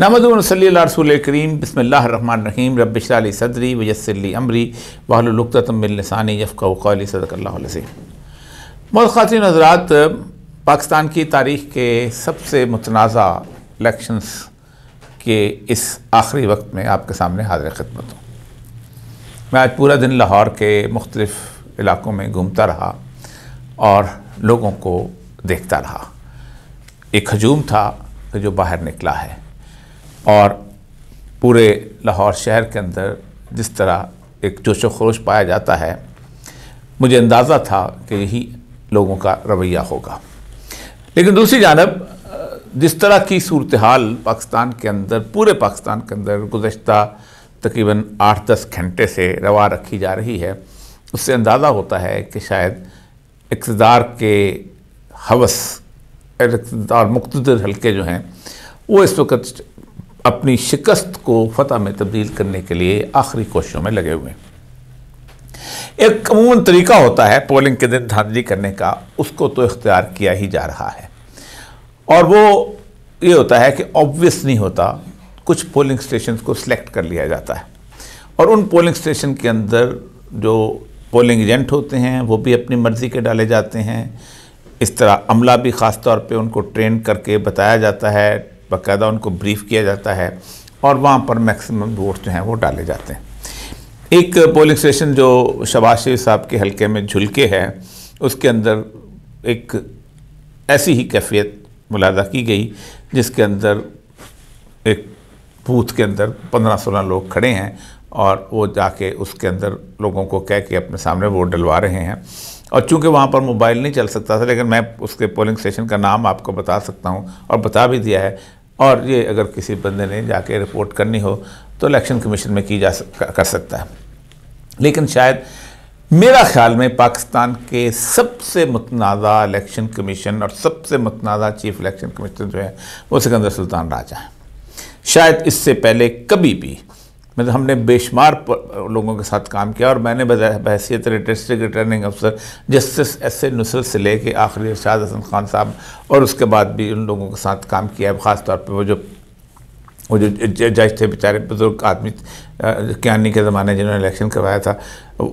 रसूल करीम रहीम रबिशाली सदरी वजसली अमरी वाहलतमिलसानी यफ़ाक़ली सदकल्लासी बहुत ख़ातिन हजरात पाकिस्तान की तारीख़ के सबसे मुतनाज़ इलेक्शंस के इस आखिरी वक्त में आपके सामने हाजिर खदमत हूँ मैं आज पूरा दिन लाहौर के मुख्तलफ़ इलाक़ों में घूमता रहा और लोगों को देखता रहा एक हजूम था जो बाहर निकला है और पूरे लाहौर शहर के अंदर जिस तरह एक जोश व खरोश पाया जाता है मुझे अंदाज़ा था कि यही लोगों का रवैया होगा लेकिन दूसरी जानब जिस तरह की सूरत हाल पाकिस्तान के अंदर पूरे पाकिस्तान के अंदर गुज्त तकरीबन आठ दस घंटे से रवा रखी जा रही है उससे अंदाज़ा होता है कि शायद इकतदार के हवस इकतदार मुख्तर हल्के जो हैं वो इस वक्त अपनी शिकस्त को फतह में तब्दील करने के लिए आखिरी कोशिशों में लगे हुए हैं एक कमून तरीका होता है पोलिंग के दिन धांधली करने का उसको तो इख्तियार किया ही जा रहा है और वो ये होता है कि ऑब्वियस नहीं होता कुछ पोलिंग स्टेशन को सिलेक्ट कर लिया जाता है और उन पोलिंग स्टेशन के अंदर जो पोलिंग एजेंट होते हैं वो भी अपनी मर्ज़ी के डाले जाते हैं इस तरह अमला भी ख़ास तौर पर उनको ट्रेन करके बताया जाता है बाकायदा उनको ब्रीफ किया जाता है और वहाँ पर मैक्सिमम वोट जो हैं वो डाले जाते हैं एक पोलिंग स्टेशन जो शबाज शरीफ साहब के हलके में झुलके है उसके अंदर एक ऐसी ही कैफियत मुलादा की गई जिसके अंदर एक बूथ के अंदर पंद्रह सोलह लोग खड़े हैं और वो जाके उसके अंदर लोगों को कह के अपने सामने वोट डलवा रहे हैं और चूंकि वहाँ पर मोबाइल नहीं चल सकता था लेकिन मैं उसके पोलिंग स्टेशन का नाम आपको बता सकता हूँ और बता भी दिया है और ये अगर किसी बंदे ने जाके रिपोर्ट करनी हो तो इलेक्शन कमीशन में की जा सक, कर सकता है लेकिन शायद मेरा ख्याल में पाकिस्तान के सबसे मतनाज़ा इलेक्शन कमीशन और सबसे मतनाज़ा चीफ इलेक्शन कमीशन जो है वो सिकंदर सुल्तान राजा हैं शायद इससे पहले कभी भी मतलब हमने बेशुमार लोगों के साथ काम किया और मैंने बहसीत डिस्ट्रिक्ट रिटर्निंग अफसर जस्टिस एस ए नुसर से लेके आखिरी इरशाद हसन खान साहब और उसके बाद भी उन लोगों के साथ काम किया है खासतौर पर वो जो वो जो जज थे बेचारे बुजुर्ग आदमी क्यानी के ज़माने जिन्होंने इलेक्शन करवाया था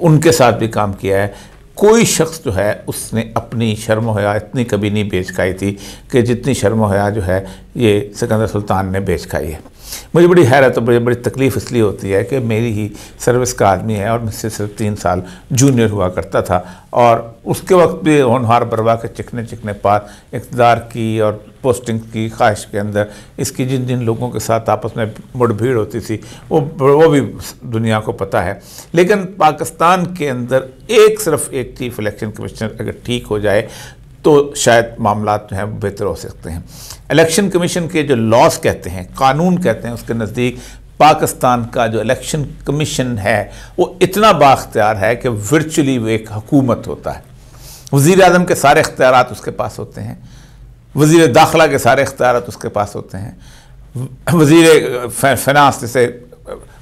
उनके साथ भी काम किया है कोई शख्स जो है उसने अपनी शर्म होया इतनी कभी नहीं बेच खाई थी कि जितनी शर्म होया जो है ये सिकंदर सुल्तान ने बेच खाई है मुझे बड़ी हैरत और मुझे बड़ी तकलीफ़ इसलिए होती है कि मेरी ही सर्विस का आदमी है और मुझसे सिर्फ तीन साल जूनियर हुआ करता था और उसके वक्त भी होनहार बरवा के चिकने चिकने पार इकतदार की और पोस्टिंग की ख्वाहिश के अंदर इसकी जिन जिन लोगों के साथ आपस में भीड़ होती थी वो वो भी दुनिया को पता है लेकिन पाकिस्तान के अंदर एक सिर्फ एक चीफ इलेक्शन कमिश्नर अगर ठीक हो जाए तो शायद मामला जो हैं बेहतर हो सकते हैं इलेक्शन कमीशन के जो लॉस कहते हैं कानून कहते हैं उसके नज़दीक पाकिस्तान का जो इलेक्शन कमीशन है वो इतना बाख्तियार है कि वर्चुअली वो एक हकूमत होता है वज़ी अजम के सारे इख्तियार उसके पास होते हैं वज़ी दाखिला के सारे इख्तियार उसके पास होते हैं वजीर फिनांस जैसे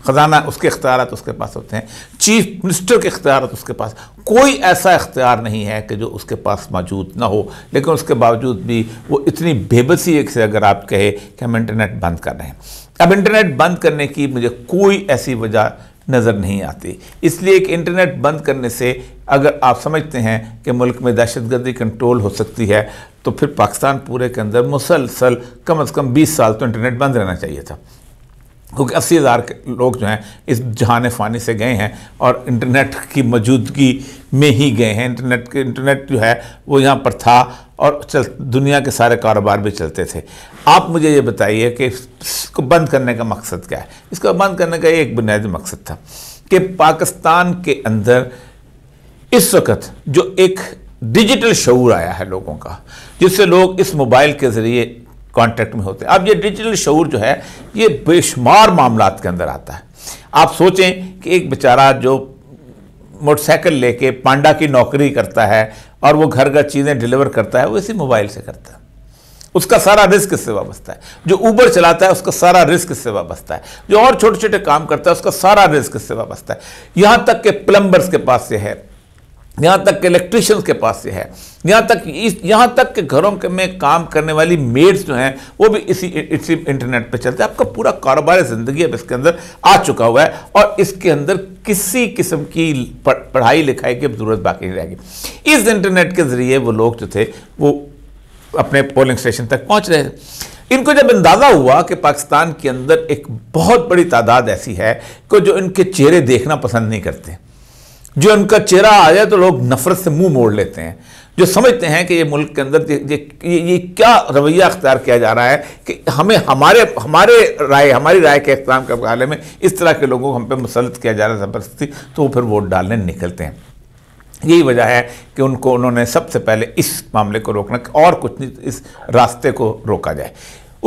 ख़जाना उसके अख्तियारत उसके पास होते हैं चीफ मिनिस्टर के अख्तियारत उसके पास कोई ऐसा अख्तियार नहीं है कि जो उसके पास मौजूद ना हो लेकिन उसके बावजूद भी वो इतनी बेबसी एक से अगर आप कहे कि हम इंटरनेट बंद कर रहे हैं अब इंटरनेट बंद करने की मुझे कोई ऐसी वजह नज़र नहीं आती इसलिए कि इंटरनेट बंद करने से अगर आप समझते हैं कि मुल्क में दहशत गर्दी कंट्रोल हो सकती है तो फिर पाकिस्तान पूरे के अंदर मुसलसल कम अज़ कम बीस साल तो इंटरनेट बंद रहना चाहिए था क्योंकि अस्सी हज़ार लोग जो हैं इस जहान फ़ानी से गए हैं और इंटरनेट की मौजूदगी में ही गए हैं इंटरनेट के इंटरनेट जो है वो यहाँ पर था और चल दुनिया के सारे कारोबार भी चलते थे आप मुझे ये बताइए कि इसको बंद करने का मकसद क्या है इसको बंद करने का एक बुनियादी मकसद था कि पाकिस्तान के अंदर इस वक्त जो एक डिजिटल शूर आया है लोगों का जिससे लोग इस मोबाइल के ज़रिए कॉन्ट्रैक्ट में होते हैं अब ये डिजिटल शूर जो है ये बेशुमार मामला के अंदर आता है आप सोचें कि एक बेचारा जो मोटरसाइकिल लेके पांडा की नौकरी करता है और वो घर घर चीज़ें डिलीवर करता है वो इसी मोबाइल से करता है उसका सारा रिस्क इससे वाबस्ता है जो ऊबर चलाता है उसका सारा रिस्क इससे वाबस्ता है जो और छोटे छोटे काम करता है उसका सारा रिस्क इससे वाबस्ता है यहाँ तक के प्लम्बर्स के पास से है यहाँ तक के इलेक्ट्रिशियंस के पास से है यहाँ तक इस यहाँ तक के घरों के में काम करने वाली मेड्स जो हैं वो भी इसी इसी इंटरनेट पे चलते हैं आपका पूरा कारोबार ज़िंदगी अब इसके अंदर आ चुका हुआ है और इसके अंदर किसी किस्म की पढ़ाई लिखाई की ज़रूरत बाकी नहीं रहेगी इस इंटरनेट के ज़रिए वो लोग जो थे वो अपने पोलिंग स्टेशन तक पहुँच रहे थे इनको जब अंदाज़ा हुआ कि पाकिस्तान के अंदर एक बहुत बड़ी तादाद ऐसी है कि जो इनके चेहरे देखना पसंद नहीं करते जो उनका चेहरा आ जाए तो लोग नफरत से मुंह मोड़ लेते हैं जो समझते हैं कि ये मुल्क के अंदर ये ये, ये क्या रवैया अख्तियार किया जा रहा है कि हमें हमारे हमारे राय हमारी राय के अख्ताम के मुकाबले में इस तरह के लोगों को हम पे मुसलत किया जा रहा है ज़बरदस्ती तो वो फिर वोट डालने निकलते हैं यही वजह है कि उनको उन्होंने सबसे पहले इस मामले को रोकना और कुछ नहीं इस रास्ते को रोका जाए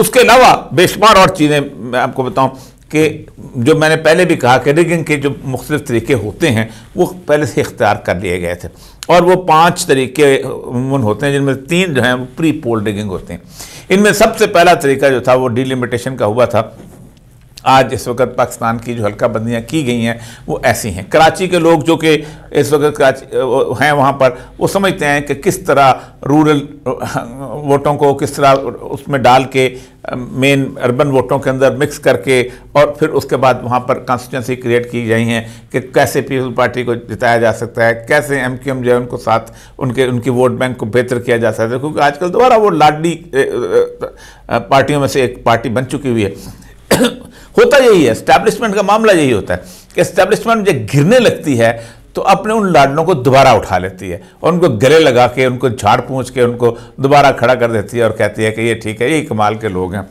उसके अलावा बेशुमार और चीज़ें मैं आपको बताऊँ कि जो मैंने पहले भी कहा कि रिगिंग के जो मुख्तु तरीके होते हैं वो पहले से इख्तियार कर लिए गए थे और वो पाँच तरीके उमून होते हैं जिनमें तीन जो हैं वो प्री पोल रिगिंग होते हैं इनमें सबसे पहला तरीका जो था वो डिलिमिटेशन का हुआ था आज इस वक्त पाकिस्तान की जो हल्का बंदियाँ की गई हैं वो ऐसी हैं कराची के लोग जो कि इस वक्त कराची हैं वहाँ पर वो समझते हैं कि किस तरह रूरल वोटों को किस तरह उसमें डाल के मेन अर्बन वोटों के अंदर मिक्स करके और फिर उसके बाद वहाँ पर कॉन्स्टिट्यूंसी क्रिएट की गई हैं कि कैसे पीपल पार्टी को जिताया जा सकता है कैसे एम क्यू एम जो है उनको साथ उनके उनकी वोट बैंक को बेहतर किया जा सकता है क्योंकि आजकल दोबारा वो लाडली पार्टियों में से एक पार्टी बन चुकी हुई है होता यही है इस्टेब्लिशमेंट का मामला यही होता है कि स्टैब्लिशमेंट जब घिरने लगती है तो अपने उन लाडनों को दोबारा उठा लेती है और उनको गले लगा के उनको झाड़ पूछ के उनको दोबारा खड़ा कर देती है और कहती है कि ये ठीक है ये कमाल के लोग हैं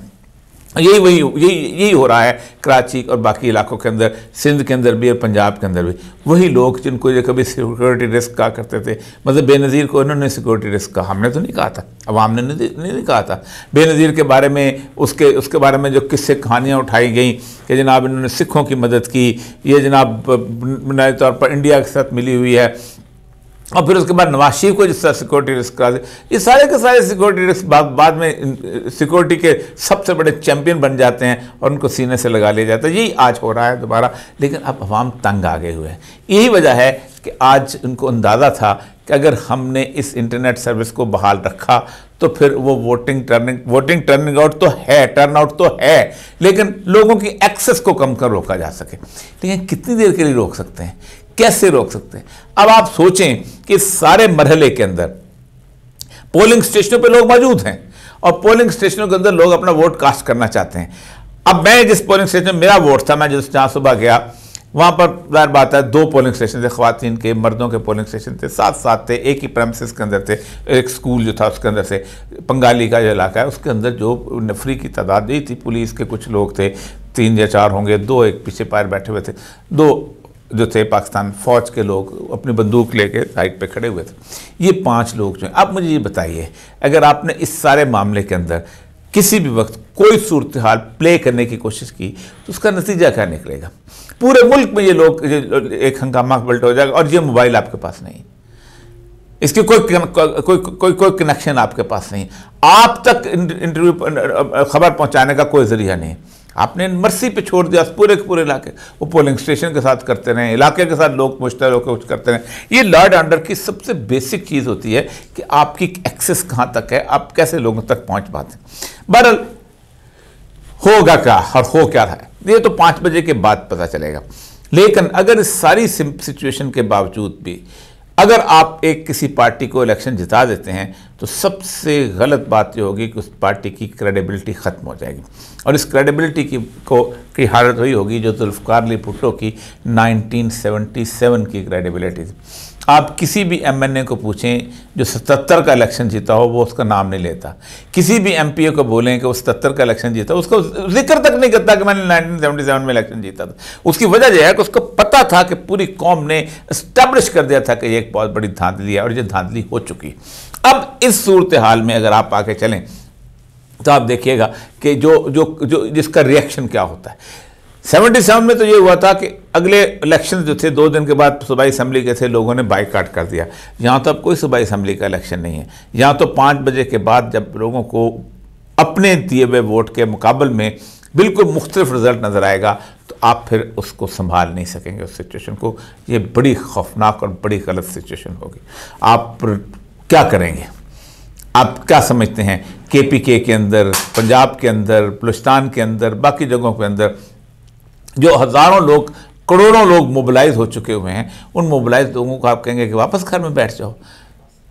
यही वही यही यही हो रहा है कराची और बाकी इलाकों के अंदर सिंध के अंदर भी और पंजाब के अंदर भी वही लोग जिनको ये कभी सिक्योरिटी रिस्क कहा करते थे मतलब बेनज़ीर को इन्होंने सिक्योरिटी रिस्क कहा हमने तो नहीं कहा था अवाम ने नहीं, कहा था बेनज़ीर के बारे में उसके उसके बारे में जो किस्से कहानियाँ उठाई गई कि जनाब इन्होंने सिखों की मदद की ये जनाब बुनियादी तौर पर इंडिया के साथ मिली हुई है और फिर उसके बाद नवाज शरीफ को जिस तरह सिक्योरिटी रिस्क करा दे ये सारे के सारे सिक्योरिटी रिस्क बाद बाद में सिक्योरिटी के सबसे बड़े चैंपियन बन जाते हैं और उनको सीने से लगा लिया जाता है यही आज हो रहा है दोबारा लेकिन अब अवाम तंग आ गए हुए हैं यही वजह है कि आज उनको अंदाज़ा था कि अगर हमने इस इंटरनेट सर्विस को बहाल रखा तो फिर वो voting turning voting turning out तो है टर्न आउट तो है लेकिन लोगों की एक्सेस को कम कर रोका जा सके लेकिन कितनी देर के लिए रोक सकते हैं कैसे रोक सकते हैं अब आप सोचें कि सारे मरहले के अंदर पोलिंग स्टेशनों पे लोग मौजूद हैं और पोलिंग स्टेशनों के अंदर लोग अपना वोट कास्ट करना चाहते हैं अब मैं जिस पोलिंग स्टेशन में मेरा वोट था मैं जिस जहाँ सुबह गया वहाँ पर जाहिर बात है दो पोलिंग स्टेशन थे खातन के मर्दों के पोलिंग स्टेशन थे साथ साथ थे एक ही प्रमसिस के अंदर थे एक स्कूल जो था उसके अंदर से पंगाली का जो इलाका है उसके अंदर जो नफरी की तादाद नहीं थी पुलिस के कुछ लोग थे तीन या चार होंगे दो एक पीछे पैर बैठे हुए थे दो जो थे पाकिस्तान फौज के लोग अपनी बंदूक लेके साइड पे खड़े हुए थे ये पांच लोग जो हैं आप मुझे ये बताइए अगर आपने इस सारे मामले के अंदर किसी भी वक्त कोई सूरत हाल प्ले करने की कोशिश की तो उसका नतीजा क्या निकलेगा पूरे मुल्क में ये लोग एक हंगामा बल्ट हो जाएगा और ये मोबाइल आपके पास नहीं इसकी कोई कोई कोई कोई कनेक्शन आपके पास नहीं आप तक इंटरव्यू खबर पहुंचाने का कोई जरिया नहीं आपने मर्सी पे छोड़ दिया पूरे के पूरे इलाके वो पोलिंग स्टेशन के साथ करते रहे इलाके के साथ लोग मुश्तर होकर कुछ करते रहे ये लॉर्ड अंडर की सबसे बेसिक चीज़ होती है कि आपकी एक्सेस कहाँ तक है आप कैसे लोगों तक पहुँच पाते हैं बहरल होगा क्या और हो क्या है ये तो पाँच बजे के बाद पता चलेगा लेकिन अगर इस सारी सिचुएशन के बावजूद भी अगर आप एक किसी पार्टी को इलेक्शन जिता देते हैं तो सबसे गलत बात ये होगी कि उस पार्टी की क्रेडिबिलिटी ख़त्म हो जाएगी और इस क्रेडिबिलिटी की को की हालत वही होगी जो जुल्फ़ार भुट्टो की 1977 की क्रेडिबिलिटी थी आप किसी भी एमएनए को पूछें जो 77 का इलेक्शन जीता हो वो उसका नाम नहीं लेता किसी भी एमपीए को बोलें कि वो सतर का इलेक्शन जीता उसको जिक्र तक नहीं करता कि मैंने 1977 में इलेक्शन जीता था उसकी वजह यह है कि उसको पता था कि पूरी कौम ने इस्टेब्लिश कर दिया था कि एक बहुत बड़ी धांधली है और ये धांधली हो चुकी अब इस सूरत हाल में अगर आप आके चलें तो आप देखिएगा कि जो जो जो जिसका रिएक्शन क्या होता है 77 सेवन में तो ये हुआ था कि अगले इलेक्शन जो थे दो दिन के बाद सूबाई असम्बली के थे लोगों ने बाइकाट कर दिया यहाँ तो अब कोई सूबाई असम्बली का इलेक्शन नहीं है यहाँ तो पाँच बजे के बाद जब लोगों को अपने दिए हुए वोट के मुकाबल में बिल्कुल मुख्तलिफ रिजल्ट नज़र आएगा तो आप फिर उसको संभाल नहीं सकेंगे उस सिचुएशन को ये बड़ी खौफनाक और बड़ी गलत सिचुएशन होगी आप क्या करेंगे आप क्या समझते हैं केपीके के अंदर पंजाब के अंदर बलुस्तान के अंदर बाकी जगहों के अंदर जो हज़ारों लोग करोड़ों लोग मोबिलाइज हो चुके हुए हैं उन मोबिलाइज लोगों को आप कहेंगे कि वापस घर में बैठ जाओ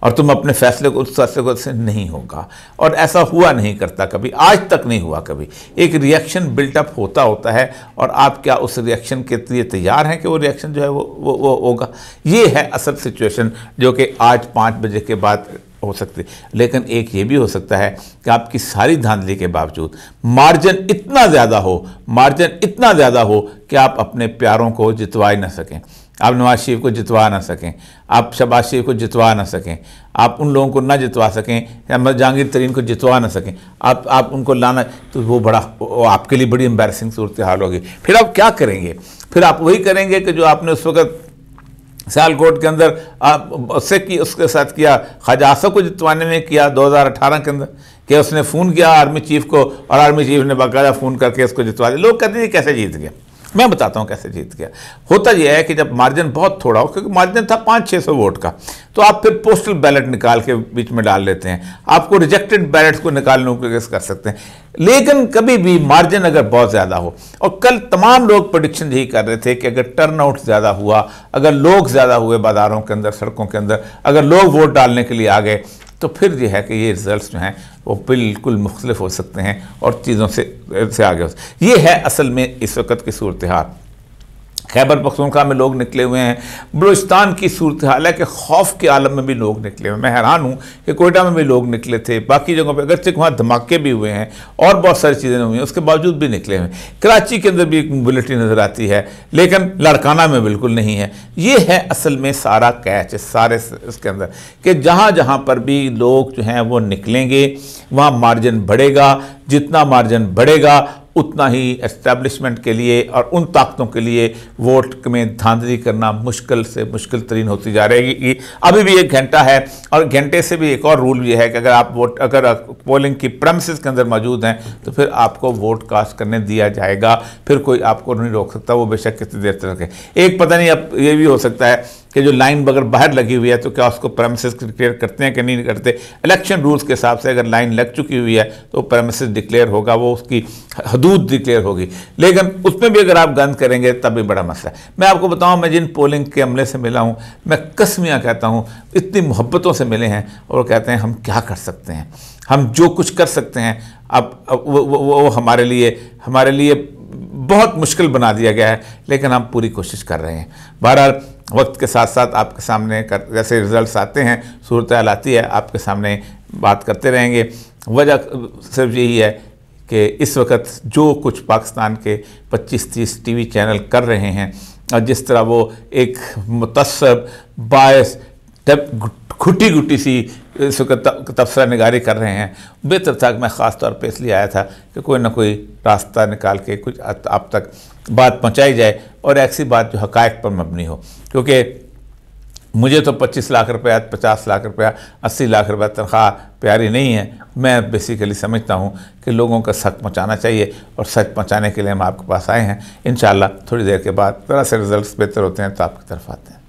और तुम अपने फैसले को उस फैसले को से नहीं होगा और ऐसा हुआ नहीं करता कभी आज तक नहीं हुआ कभी एक रिएक्शन बिल्टअप होता होता है और आप क्या उस रिएक्शन के लिए तैयार हैं कि वो रिएक्शन जो है वो वो वो होगा ये है असल सिचुएशन जो कि आज पाँच बजे के बाद हो सकती लेकिन एक ये भी हो सकता है कि आपकी सारी धांधली के बावजूद मार्जिन इतना ज़्यादा हो मार्जिन इतना ज़्यादा हो कि आप अपने प्यारों को जितवा ही ना सकें आप नवाज शरीफ को जितवा ना सकें आप शबाज शरीफ को जितवा ना सकें आप उन लोगों को ना जितवा सकें अहमद जहांगीर तरीन को जितवा ना सकें आप आप उनको लाना तो वो बड़ा वो आपके लिए बड़ी एम्बेसिंग सूरत हाल होगी फिर आप क्या करेंगे फिर आप वही करेंगे कि जो आपने उस वक्त सियालकोट के अंदर आप उससे की उसके साथ किया ख्वाजा आसफ को जितवाने में किया अठारह के अंदर कि उसने फ़ोन किया आर्मी चीफ को और आर्मी चीफ ने बाकायदा फ़ोन करके उसको जितवा दिया लोग कहते थे कैसे जीत गया मैं बताता हूँ कैसे जीत गया होता यह है कि जब मार्जिन बहुत थोड़ा हो क्योंकि मार्जिन था पाँच छः सौ वोट का तो आप फिर पोस्टल बैलेट निकाल के बीच में डाल लेते हैं आपको रिजेक्टेड बैलेट को निकालने को कर सकते हैं लेकिन कभी भी मार्जिन अगर बहुत ज़्यादा हो और कल तमाम लोग प्रोडिक्शन यही कर रहे थे कि अगर टर्नआउट ज़्यादा हुआ अगर लोग ज़्यादा हुए बाज़ारों के अंदर सड़कों के अंदर अगर लोग वोट डालने के लिए आ गए तो फिर यह है कि ये रिजल्ट्स जो हैं वो बिल्कुल मुख्तलिफ हो सकते हैं और चीज़ों से से आगे हो सकते ये है असल में इस वक्त की सूरत हाल खैबर पखतूनखा में लोग निकले हुए हैं बलोचिस्तान की सूरत हाल है कि खौफ के आलम में भी लोग निकले हुए हैं मैं हैरान हूँ कि कोयटा में भी लोग निकले थे बाकी जगहों पर अगरचे वहाँ धमाके भी हुए हैं और बहुत सारी चीज़ें हुई हैं उसके बावजूद भी निकले हुए हैं कराची के अंदर भी एक मोबिलिटी नज़र आती है लेकिन लड़काना में बिल्कुल नहीं है ये है असल में सारा कैच सारे इसके अंदर कि जहाँ जहाँ पर भी लोग जो हैं वो निकलेंगे वहाँ मार्जिन बढ़ेगा जितना मार्जिन बढ़ेगा उतना ही इस्टेब्लिशमेंट के लिए और उन ताकतों के लिए वोट में धांधली करना मुश्किल से मुश्किल तरीन होती जा रहेगी अभी भी एक घंटा है और घंटे से भी एक और रूल ये है कि अगर आप वोट अगर पोलिंग की प्रमसेस के अंदर मौजूद हैं तो फिर आपको वोट कास्ट करने दिया जाएगा फिर कोई आपको नहीं रोक सकता वो बेशक कितनी देर तक है एक पता नहीं अब ये भी हो सकता है कि जो लाइन अगर बाहर लगी हुई है तो क्या उसको प्रेमिसेस डिक्लेयर करते हैं कि नहीं करते इलेक्शन रूल्स के हिसाब से अगर लाइन लग चुकी हुई है तो प्रेमिसेस डिक्लेयर होगा वो उसकी हदूद डिक्लेयर होगी लेकिन उसमें भी अगर आप गंद करेंगे तब भी बड़ा मसला है मैं आपको बताऊँ मैं जिन पोलिंग के अमले से मिला हूँ मैं कसमियाँ कहता हूँ इतनी मोहब्बतों से मिले हैं और कहते हैं हम क्या कर सकते हैं हम जो कुछ कर सकते हैं अब वो, वो, वो हमारे लिए हमारे लिए बहुत मुश्किल बना दिया गया है लेकिन हम पूरी कोशिश कर रहे हैं बहरहाल वक्त के साथ साथ आपके सामने कर जैसे रिजल्ट्स आते हैं सूरत आती है आपके सामने बात करते रहेंगे वजह सिर्फ यही है कि इस वक्त जो कुछ पाकिस्तान के 25-30 टीवी चैनल कर रहे हैं और जिस तरह वो एक मुतसब बायस जब घुटी घुटी सी तबसरा निगारी कर रहे हैं बेहतर था मैं ख़ास तौर पर इसलिए आया था कि कोई ना कोई रास्ता निकाल के कुछ आप तक बात पहुँचाई जाए और ऐसी बात जो हकायक पर मबनी हो क्योंकि मुझे तो 25 लाख रुपया 50 लाख रुपया 80 लाख रुपया तनख्वाह प्यारी नहीं है मैं बेसिकली समझता हूँ कि लोगों का सच पहुँचाना चाहिए और सच पहुँचाने के लिए हम आपके पास आए हैं इन थोड़ी देर के बाद ज़रा से रिज़ल्ट बेहतर होते हैं तो आपकी तरफ आते हैं